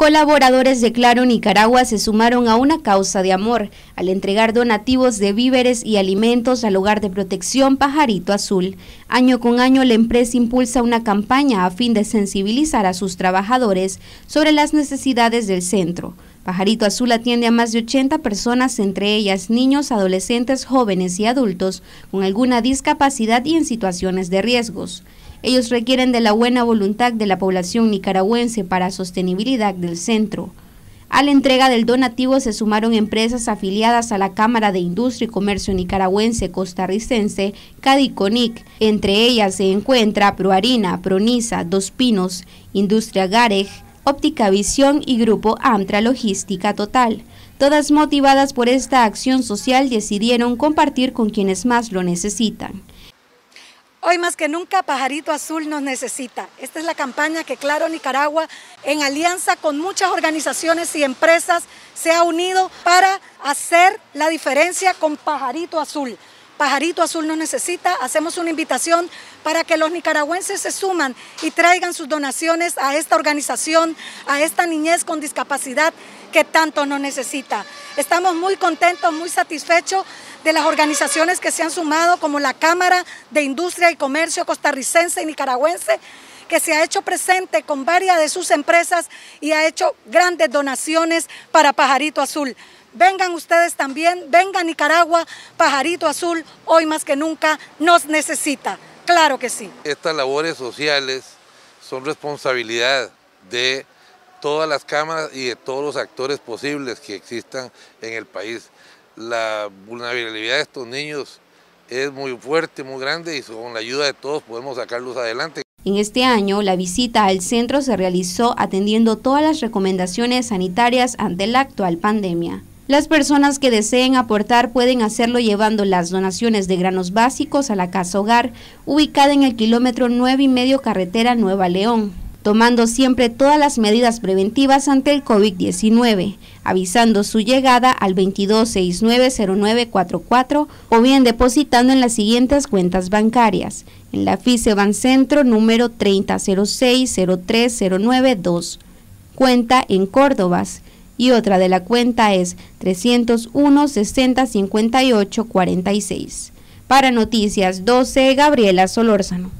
Colaboradores de Claro Nicaragua se sumaron a una causa de amor al entregar donativos de víveres y alimentos al hogar de protección Pajarito Azul. Año con año la empresa impulsa una campaña a fin de sensibilizar a sus trabajadores sobre las necesidades del centro. Pajarito Azul atiende a más de 80 personas, entre ellas niños, adolescentes, jóvenes y adultos con alguna discapacidad y en situaciones de riesgos. Ellos requieren de la buena voluntad de la población nicaragüense para sostenibilidad del centro. A la entrega del donativo se sumaron empresas afiliadas a la Cámara de Industria y Comercio Nicaragüense Costarricense, Cadiconic. Entre ellas se encuentra Proharina, Pronisa, Dos Pinos, Industria Gareg, Óptica Visión y Grupo Amtra Logística Total. Todas motivadas por esta acción social decidieron compartir con quienes más lo necesitan. Hoy más que nunca Pajarito Azul nos necesita. Esta es la campaña que Claro Nicaragua, en alianza con muchas organizaciones y empresas, se ha unido para hacer la diferencia con Pajarito Azul. Pajarito Azul no necesita. Hacemos una invitación para que los nicaragüenses se suman y traigan sus donaciones a esta organización, a esta niñez con discapacidad que tanto no necesita. Estamos muy contentos, muy satisfechos de las organizaciones que se han sumado, como la Cámara de Industria y Comercio costarricense y nicaragüense, que se ha hecho presente con varias de sus empresas y ha hecho grandes donaciones para Pajarito Azul. Vengan ustedes también, venga Nicaragua, Pajarito Azul, hoy más que nunca nos necesita, claro que sí. Estas labores sociales son responsabilidad de todas las cámaras y de todos los actores posibles que existan en el país. La vulnerabilidad de estos niños es muy fuerte, muy grande y con la ayuda de todos podemos sacarlos adelante. En este año, la visita al centro se realizó atendiendo todas las recomendaciones sanitarias ante la actual pandemia. Las personas que deseen aportar pueden hacerlo llevando las donaciones de granos básicos a la Casa Hogar, ubicada en el kilómetro 9 y medio carretera Nueva León, tomando siempre todas las medidas preventivas ante el COVID-19, avisando su llegada al 22690944 o bien depositando en las siguientes cuentas bancarias, en la FISEBAN Centro número 300603092. cuenta en Córdoba y otra de la cuenta es 301 60 58 46. Para Noticias 12, Gabriela Solórzano.